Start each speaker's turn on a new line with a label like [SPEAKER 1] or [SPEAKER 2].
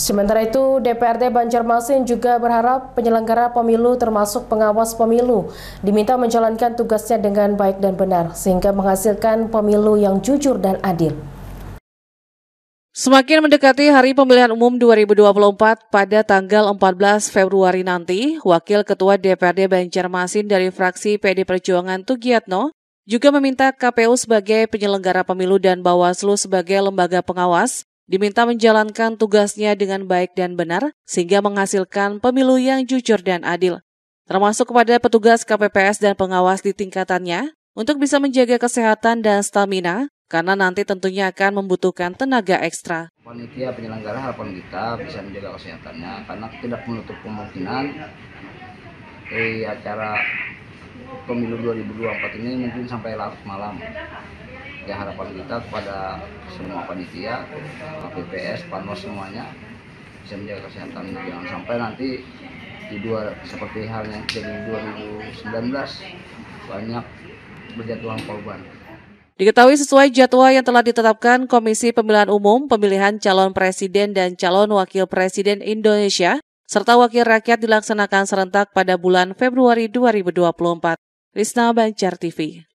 [SPEAKER 1] Sementara itu, DPRD Banjarmasin juga berharap penyelenggara pemilu termasuk pengawas pemilu diminta menjalankan tugasnya dengan baik dan benar sehingga menghasilkan pemilu yang jujur dan adil.
[SPEAKER 2] Semakin mendekati hari pemilihan umum 2024 pada tanggal 14 Februari nanti, Wakil Ketua DPRD Banjarmasin dari fraksi PD Perjuangan Tugiatno juga meminta KPU sebagai penyelenggara pemilu dan Bawaslu sebagai lembaga pengawas diminta menjalankan tugasnya dengan baik dan benar sehingga menghasilkan pemilu yang jujur dan adil, termasuk kepada petugas KPPS dan pengawas di tingkatannya untuk bisa menjaga kesehatan dan stamina karena nanti tentunya akan membutuhkan tenaga ekstra.
[SPEAKER 3] Panitia penyelenggara harapan kita bisa menjaga kesehatannya karena tidak menutup kemungkinan di eh, acara pemilu 2024 ini mungkin sampai larut malam ya harapan kita kepada semua panitia, PPS, Panos semuanya bisa menjaga kesehatan jangan sampai nanti di dua seperti halnya jadi 2019 banyak berjatuhan korban.
[SPEAKER 2] Diketahui sesuai jadwal yang telah ditetapkan Komisi Pemilihan Umum Pemilihan Calon Presiden dan Calon Wakil Presiden Indonesia serta Wakil Rakyat dilaksanakan serentak pada bulan Februari 2024. Risna Banjar TV